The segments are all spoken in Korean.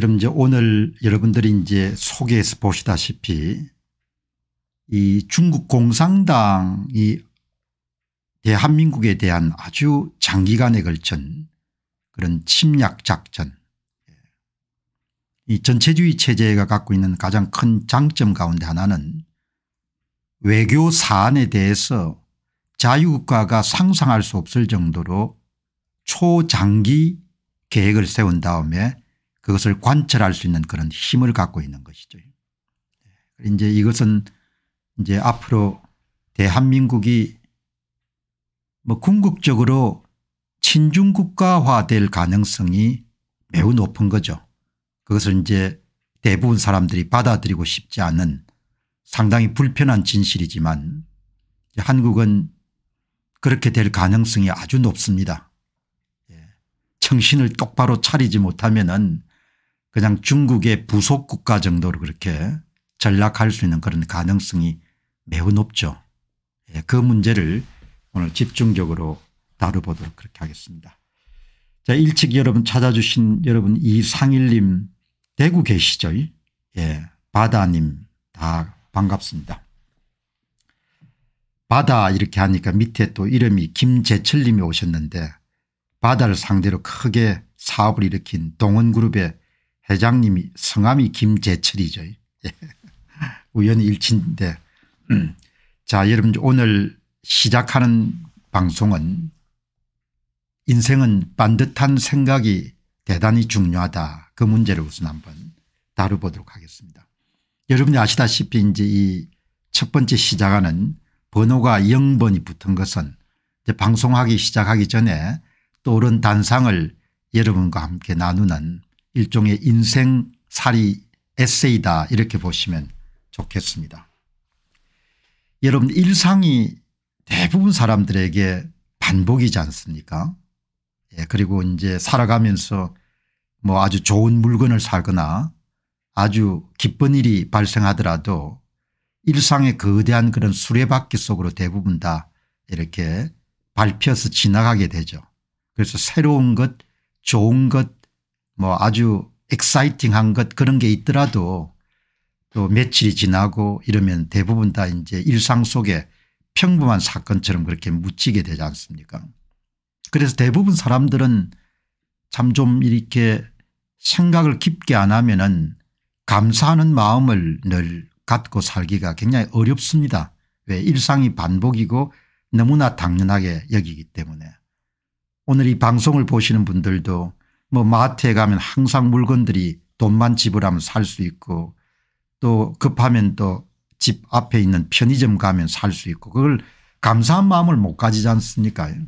그럼 이제 오늘 여러분들이 이제 소개해서 보시다시피 이 중국 공산당이 대한민국에 대한 아주 장기간에 걸친 그런 침략 작전 이 전체주의 체제가 갖고 있는 가장 큰 장점 가운데 하나는 외교 사안에 대해서 자유국가가 상상할 수 없을 정도로 초장기 계획을 세운 다음에 그것을 관철할 수 있는 그런 힘을 갖고 있는 것이죠. 예. 이제 이것은 이제 앞으로 대한민국이 뭐 궁극적으로 친중국가화 될 가능성이 매우 높은 거죠. 그것을 이제 대부분 사람들이 받아들이고 싶지 않은 상당히 불편한 진실이지만 한국은 그렇게 될 가능성이 아주 높습니다. 정신을 예. 똑바로 차리지 못하면 은 그냥 중국의 부속국가 정도로 그렇게 전락할 수 있는 그런 가능성이 매우 높죠. 예, 그 문제를 오늘 집중적으로 다뤄보도록 그렇게 하겠습니다. 자, 일찍 여러분 찾아주신 여러분 이상일님 대구 계시죠? 예, 바다님 다 반갑습니다. 바다 이렇게 하니까 밑에 또 이름이 김재철님이 오셨는데 바다를 상대로 크게 사업을 일으킨 동원그룹의 회장님이 성함이 김재철이죠. 예. 우연히 일치인데 음. 자 여러분 오늘 시작하는 방송은 인생은 반듯한 생각이 대단히 중요하다 그 문제를 우선 한번 다뤄보도록 하겠습니다. 여러분이 아시다시피 이제 이 첫 번째 시작하는 번호가 0번이 붙은 것은 방송하기 시작하기 전에 떠오른 단상을 여러분과 함께 나누는 일종의 인생살이 에세이다 이렇게 보시면 좋겠습니다. 여러분 일상이 대부분 사람들에게 반복이지 않습니까 예, 그리고 이제 살아가면서 뭐 아주 좋은 물건을 사거나 아주 기쁜 일이 발생하더라도 일상의 거대한 그런 수레바퀴 속으로 대부분 다 이렇게 밟혀서 지나가게 되죠. 그래서 새로운 것 좋은 것뭐 아주 엑사이팅한 것 그런 게 있더라도 또 며칠이 지나고 이러면 대부분 다 이제 일상 속에 평범한 사건처럼 그렇게 묻히게 되지 않습니까 그래서 대부분 사람들은 참 좀 이렇게 생각을 깊게 안 하면은 감사하는 마음을 늘 갖고 살기가 굉장히 어렵습니다. 왜 일상이 반복이고 너무나 당연하게 여기기 때문에 오늘 이 방송을 보시는 분들도 뭐 마트에 가면 항상 물건들이 돈만 지불하면 살 수 있고 또 급하면 또 집 앞에 있는 편의점 가면 살 수 있고 그걸 감사한 마음을 못 가지지 않습니까 예.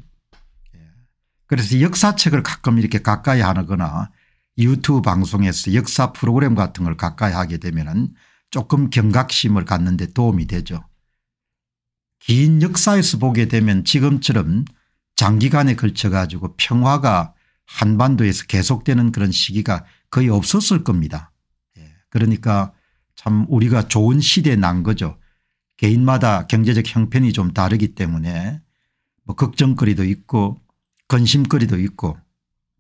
그래서 역사책을 가끔 이렇게 가까이 하거나 유튜브 방송에서 역사 프로그램 같은 걸 가까이 하게 되면 조금 경각심을 갖는 데 도움이 되죠. 긴 역사에서 보게 되면 지금처럼 장기간에 걸쳐 가지고 평화가 한반도에서 계속되는 그런 시기가 거의 없었을 겁니다. 예, 그러니까 참 우리가 좋은 시대에 난 거죠. 개인마다 경제적 형편이 좀 다르기 때문에 뭐 걱정거리도 있고 근심거리도 있고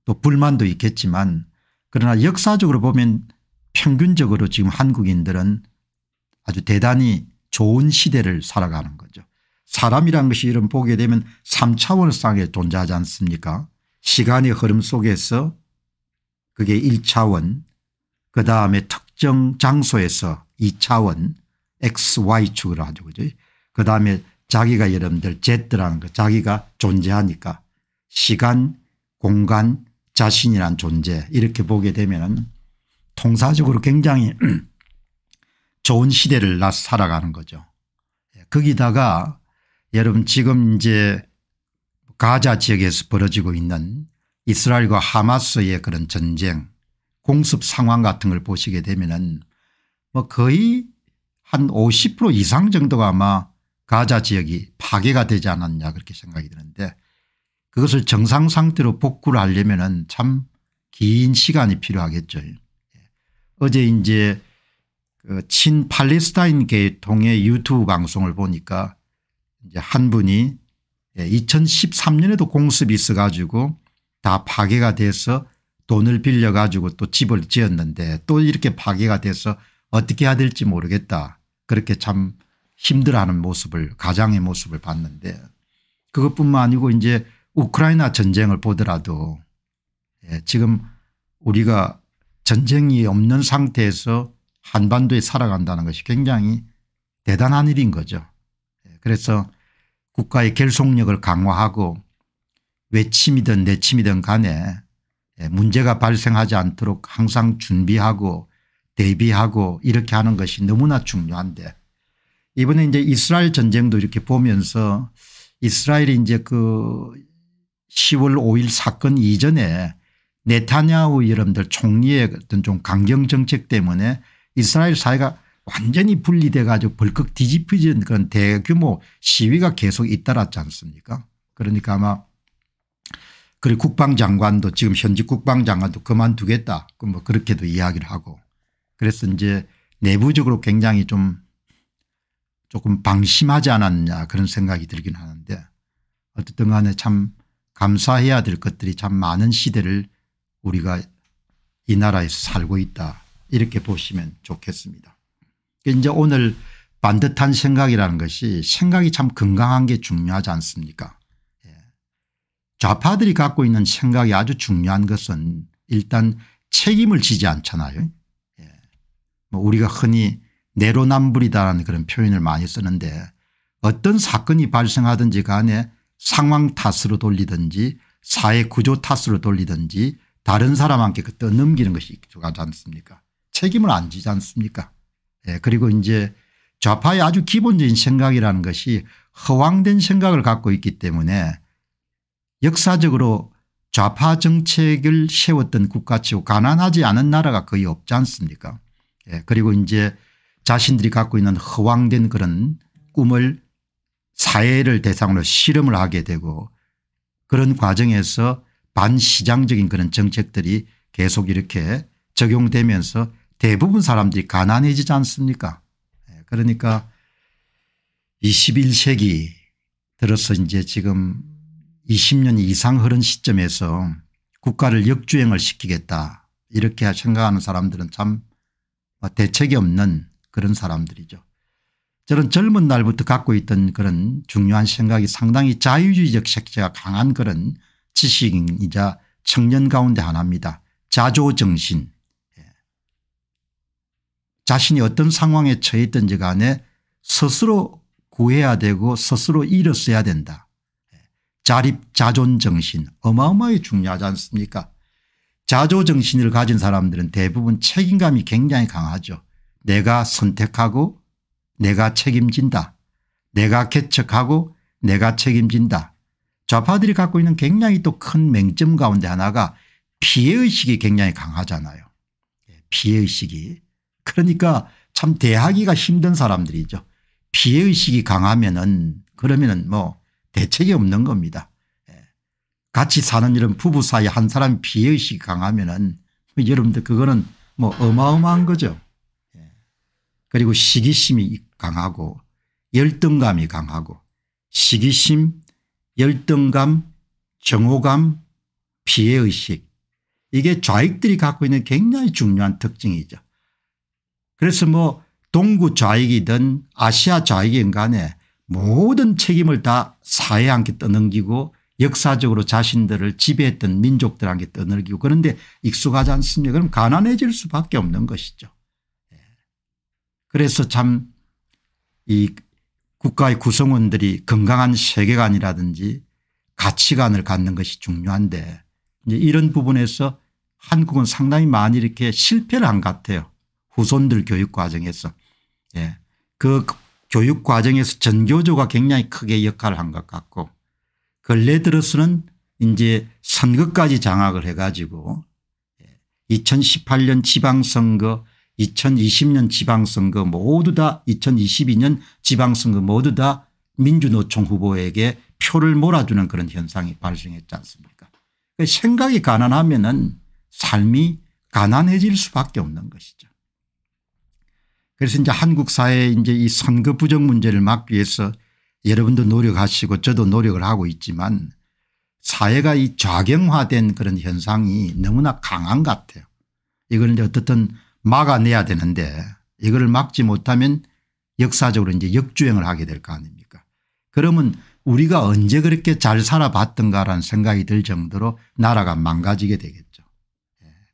또 불만도 있겠지만 그러나 역사적으로 보면 평균적으로 지금 한국인들은 아주 대단히 좋은 시대를 살아가는 거죠. 사람이란 것이 이런 보게 되면 3차원상에 존재하지 않습니까 시간의 흐름 속에서 그게 1차원 그다음에 특정 장소에서 2차원 x y축으로 하죠. 그죠 그다음에 자기가 여러분들 z라는 거 자기가 존재하니까 시간 공간 자신이란 존재 이렇게 보게 되면 통사적으로 굉장히 좋은 시대를 살아가는 거죠. 예, 거기다가 여러분 지금 이제 가자 지역에서 벌어지고 있는 이스라엘과 하마스의 그런 전쟁 공습 상황 같은 걸 보시게 되면 은뭐 거의 한 50% 이상 정도가 아마 가자 지역이 파괴가 되지 않았냐 그렇게 생각이 드는데 그것을 정상 상태로 복구를 하려면 은참 긴 시간이 필요하겠죠. 예. 어제 이제 그친 팔레스타인 계통의 유튜브 방송을 보니까 이제 한 분이 2013년에도 예, 공습이 있어 가지고 다 파괴가 돼서 돈을 빌려 가지고 또 집을 지었는데 또 이렇게 파괴가 돼서 어떻게 해야 될지 모르겠다. 그렇게 참 힘들어하는 모습을 가장의 모습을 봤는데 그것뿐만 아니고 이제 우크라이나 전쟁을 보더라도 예, 지금 우리가 전쟁이 없는 상태에서 한반도에 살아간다는 것이 굉장히 대단한 일인 거죠. 예, 그래서 국가의 결속력을 강화하고 외침이든 내침이든 간에 예, 문제가 발생하지 않도록 항상 준비하고 대비하고 이렇게 하는 것이 너무나 중요한데 이번에 이제 이스라엘 전쟁도 이렇게 보면서 이스라엘이 이제 그 10월 5일 사건 이전에 네타냐후 여러분들 총리의 어떤 좀 강경 정책 때문에 이스라엘 사회가 완전히 분리돼 가지고 벌컥 뒤집히는 그런 대규모 시위가 계속 잇따랐지 않습니까 그러니까 아마 그리고 국방장관도 지금 현직 국방장관도 그만두겠다 뭐 그렇게도 이야기를 하고 그래서 이제 내부적으로 굉장히 좀 조금 방심하지 않았냐 그런 생각이 들긴 하는데 어쨌든 간에 참 감사해야 될 것들이 참 많은 시대를 우리가 이 나라에서 살고 있다 이렇게 보시면 좋겠습니다. 그러니까 이제 오늘 반듯한 생각이라는 것이 생각이 참 건강한 게 중요하지 않습니까 예. 좌파들이 갖고 있는 생각이 아주 중요한 것은 일단 책임을 지지 않잖아요. 예. 뭐 우리가 흔히 내로남불이다라는 그런 표현을 많이 쓰는데 어떤 사건이 발생하든지 간에 상황 탓으로 돌리든지 사회 구조 탓으로 돌리든지 다른 사람한테 그때 넘기는 것이 들어가지 않습니까 책임을 안 지지 않습니까 예, 그리고 이제 좌파의 아주 기본적인 생각이라는 것이 허황된 생각을 갖고 있기 때문에 역사적으로 좌파 정책을 세웠던 국가치고 가난하지 않은 나라가 거의 없지 않습니까 예, 그리고 이제 자신들이 갖고 있는 허황된 그런 꿈을 사회를 대상으로 실험을 하게 되고 그런 과정에서 반시장적인 그런 정책들이 계속 이렇게 적용되면서 대부분 사람들이 가난해지지 않습니까 예, 그러니까 21세기 들어서 이제 지금 20년 이상 흐른 시점에서 국가를 역주행을 시키겠다 이렇게 생각하는 사람들은 참 뭐 대책이 없는 그런 사람들이죠. 저는 젊은 날부터 갖고 있던 그런 중요한 생각이 상당히 자유주의적 색채가 강한 그런 지식인이자 청년 가운데 하나입니다. 자조정신 자신이 어떤 상황에 처해 있든지 간에 스스로 구해야 되고 스스로 일었어야 된다. 예. 자립 자존 정신 어마어마하게 중요하지 않습니까 자조 정신을 가진 사람들은 대부분 책임감이 굉장히 강하죠. 내가 선택하고 내가 책임진다. 내가 개척하고 내가 책임진다. 좌파들이 갖고 있는 굉장히 또 큰 맹점 가운데 하나가 피해의식이 굉장히 강하잖아요. 예, 피해의식이. 그러니까 참 대하기가 힘든 사람들이죠. 피해의식이 강하면은 그러면은 뭐 대책이 없는 겁니다. 예. 같이 사는 이런 부부 사이 한 사람 피해의식이 강하면은 뭐 여러분들 그거는 뭐 어마어마한 거죠. 예. 그리고 시기심이 강하고 열등감이 강하고 시기심 열등감 정호감 피해의식 이게 좌익들이 갖고 있는 굉장히 중요한 특징이죠. 그래서 뭐 동구 좌익이든 아시아 좌익인 간에 모든 책임을 다 사회한테 떠넘기고 역사적으로 자신들을 지배했던 민족들한테 떠넘기고 그런데 익숙하지 않습니까 그럼 가난해질 수밖에 없는 것이죠. 예. 그래서 참 이 국가의 구성원들이 건강한 세계관이라든지 가치관을 갖는 것이 중요한데 이제 이런 부분에서 한국은 상당히 많이 이렇게 실패를 한 것 같아요. 후손들 교육 과정에서 예. 그 교육 과정에서 전교조가 굉장히 크게 역할을 한 것 같고 근래 들어서는 이제 선거까지 장악을 해 가지고 2018년 예, 지방선거 2020년 지방선거 모두 다 2022년 지방선거 모두 다 민주노총 후보에게 표를 몰아주는 그런 현상이 발생했지 않습니까 그 생각이 가난하면 은 삶이 가난해질 수밖에 없는 것이죠. 그래서 이제 한국 사회에 이제 이 선거 부정 문제를 막기 위해서 여러분도 노력하시고 저도 노력을 하고 있지만 사회가 이 좌경화된 그런 현상이 너무나 강한 것 같아요. 이걸 이제 어떻든 막아내야 되는데 이걸 막지 못하면 역사적으로 이제 역주행을 하게 될 거 아닙니까 그러면 우리가 언제 그렇게 잘 살아봤던가라는 생각이 들 정도로 나라가 망가지게 되겠죠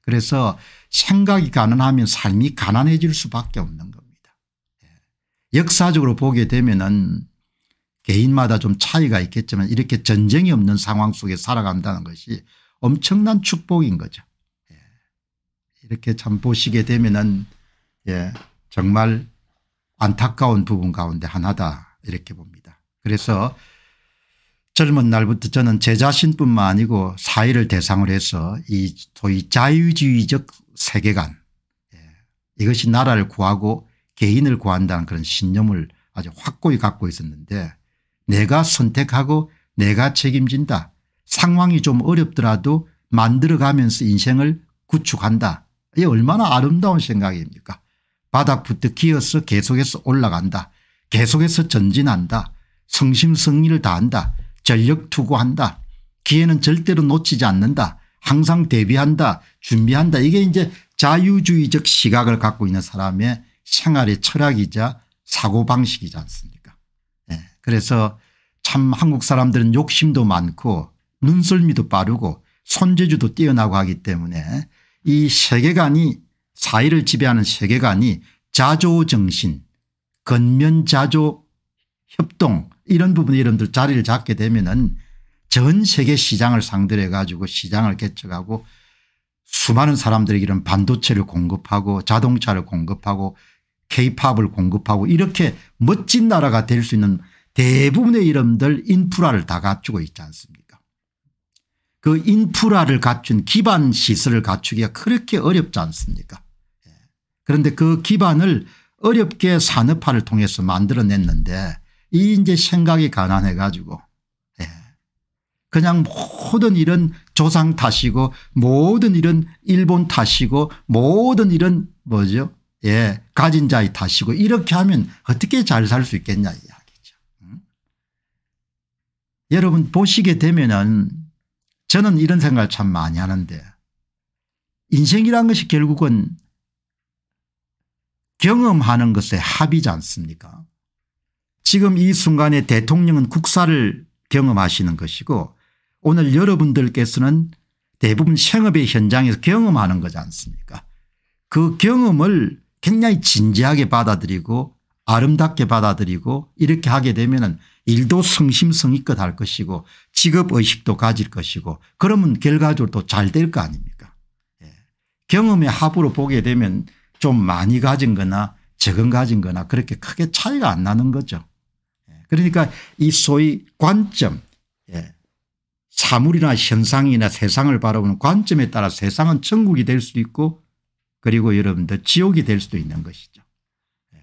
그래서 생각이 가난하면 삶이 가난해질 수밖에 없는 겁니다. 예. 역사적으로 보게 되면은 개인마다 좀 차이가 있겠지만 이렇게 전쟁이 없는 상황 속에 살아간다는 것이 엄청난 축복인 거죠. 예. 이렇게 참 보시게 되면은 예, 정말 안타까운 부분 가운데 하나다 이렇게 봅니다. 그래서 젊은 날부터 저는 제 자신뿐만 아니고 사회를 대상으로 해서 이 소위 자유주의적 세계관 예, 이것이 나라를 구하고 개인을 구한다는 그런 신념을 아주 확고히 갖고 있었는데 내가 선택하고 내가 책임진다. 상황이 좀 어렵더라도 만들어가면서 인생을 구축한다. 이게 얼마나 아름다운 생각입니까 바닥부터 기어서 계속해서 올라간다. 계속해서 전진한다. 성심성의를 다한다. 전력 투구한다. 기회는 절대로 놓치지 않는다. 항상 대비한다. 준비한다. 이게 이제 자유주의적 시각을 갖고 있는 사람의 생활의 철학이자 사고방식이지 않습니까 네. 그래서 참 한국 사람들은 욕심도 많고 눈썰미도 빠르고 손재주도 뛰어나고 하기 때문에 이 세계관이 사회를 지배하는 세계관이 자조정신 건면자조 협동 이런 부분에 여러분들 자리를 잡게 되면은 전 세계 시장을 상대로 해 가지고 시장을 개척하고 수많은 사람들에게 이런 반도체를 공급하고 자동차를 공급하고 케이팝을 공급하고 이렇게 멋진 나라가 될 수 있는 대부분의 이름들 인프라를 다 갖추고 있지 않습니까 그 인프라를 갖춘 기반 시설을 갖추기가 그렇게 어렵지 않습니까 예. 그런데 그 기반을 어렵게 산업화를 통해서 만들어냈는데 이 이제 생각이 가난해 가지고 예. 그냥 모든 일은 조상 탓이고 모든 일은 일본 탓이고 모든 일은 뭐죠 예 가진 자의 탓이고 이렇게 하면 어떻게 잘 살 수 있겠냐 이야기죠. 음? 여러분 보시게 되면은 저는 이런 생각을 참 많이 하는데 인생이란 것이 결국은 경험하는 것의 합이지 않습니까 지금 이 순간에 대통령은 국사를 경험하시는 것이고 오늘 여러분들께서는 대부분 생업의 현장에서 경험하는 거지 않습니까 그 경험을 굉장히 진지하게 받아들이고 아름답게 받아들이고 이렇게 하게 되면 일도 성심성의껏 할 것이고 직업의식도 가질 것이고 그러면 결과적으로 잘 될 거 아닙니까 예. 경험의 합으로 보게 되면 좀 많이 가진 거나 적은 가진 거나 그렇게 크게 차이가 안 나는 거죠. 그러니까 이 소위 관점 예. 사물이나 현상이나 세상을 바라보는 관점에 따라 세상은 천국이 될 수도 있고 그리고 여러분들 지옥이 될 수도 있는 것이죠. 예.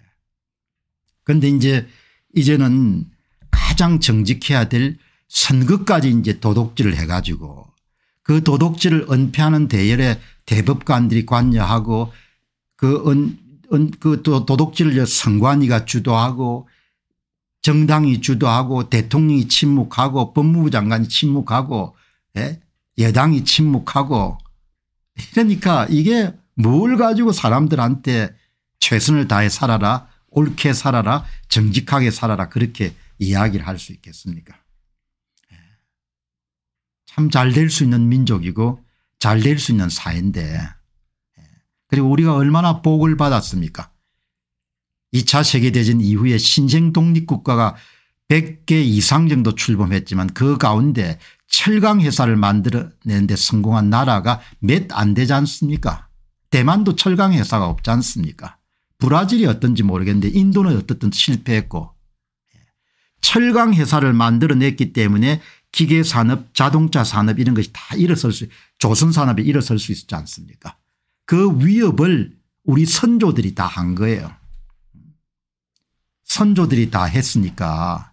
그런데 이제 이제는 가장 정직해야 될 선거까지 이제 도둑질을 해가지고 그 도둑질을 은폐하는 대열에 대법관들이 관여하고 그, 은, 은, 그 도둑질을 선관위가 주도하고 정당이 주도하고 대통령이 침묵하고 법무부 장관이 침묵하고 예? 여당이 침묵하고 이러니까 이게 뭘 가지고 사람들한테 최선을 다해 살아라 옳게 살아라 정직하게 살아라 그렇게 이야기를 할 수 있겠습니까 예. 참잘 될 수 있는 민족이고 잘 될 수 있는 사회인데 예. 그리고 우리가 얼마나 복을 받았습니까 2차 세계대전 이후에 신생 독립국가가 100개 이상 정도 출범했지만 그 가운데 철강회사를 만들어내는 데 성공한 나라가 몇 안 되지 않습니까 대만도 철강회사가 없지 않습니까 브라질이 어떤지 모르겠는데 인도는 어떻든 실패했고 철강회사를 만들어냈기 때문에 기계산업 자동차 산업 이런 것이 다 일어설 수 조선산업이 일어설 수 있지 않습니까 그 위협을 우리 선조들이 다 한 거예요. 선조들이 다 했으니까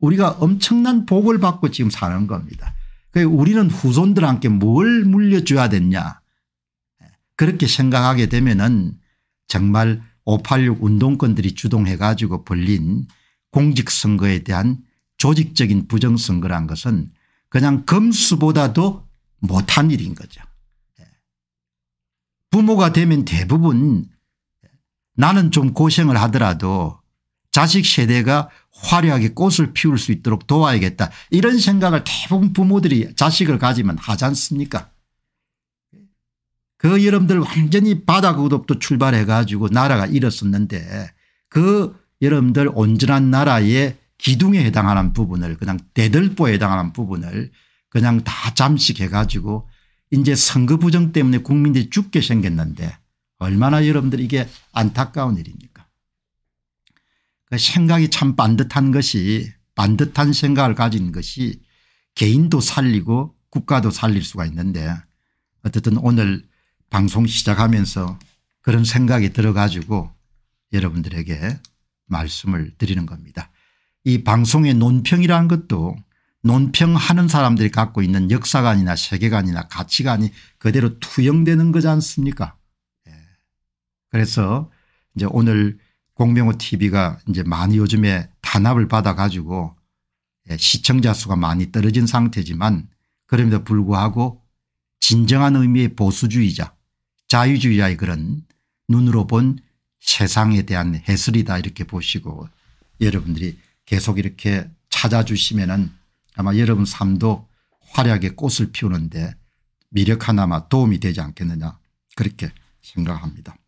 우리가 엄청난 복을 받고 지금 사는 겁니다. 우리는 후손들한테 뭘 물려줘야 됐냐 그렇게 생각하게 되면은 정말 586 운동권들이 주동해 가지고 벌린 공직선거에 대한 조직적인 부정선거란 것은 그냥 금수보다도 못한 일인 거죠. 부모가 되면 대부분 나는 좀 고생을 하더라도 자식 세대가 화려하게 꽃을 피울 수 있도록 도와야겠다 이런 생각을 대부분 부모들이 자식을 가지면 하지 않습니까 그 여러분들 완전히 바다구독도 출발해 가지고 나라가 일었었는데 그 여러분들 온전한 나라의 기둥에 해당하는 부분을 그냥 대들보에 해당하는 부분을 그냥 다 잠식해 가지고 이제 선거 부정 때문에 국민들이 죽게 생겼는데 얼마나 여러분들 이게 안타까운 일입니까 그 생각이 참 반듯한 것이 반듯한 생각을 가진 것이 개인도 살리고 국가도 살릴 수가 있는데 어쨌든 오늘 방송 시작하면서 그런 생각이 들어가지고 여러분들에게 말씀을 드리는 겁니다. 이 방송의 논평이라는 것도 논평하는 사람들이 갖고 있는 역사관이나 세계관이나 가치관이 그대로 투영되는 거지 않습니까 예. 그래서 이제 오늘 공병호 tv가 이제 많이 요즘에 단합을 받아 가지고 예, 시청자 수가 많이 떨어진 상태지만 그럼에도 불구하고 진정한 의미의 보수주의자 자유주의자의 그런 눈으로 본 세상에 대한 해설이다 이렇게 보시고 여러분들이 계속 이렇게 찾아주시면 은 아마 여러분 삶도 화려하게 꽃을 피우는데 미력 하나마 도움이 되지 않겠느냐 그렇게 생각합니다.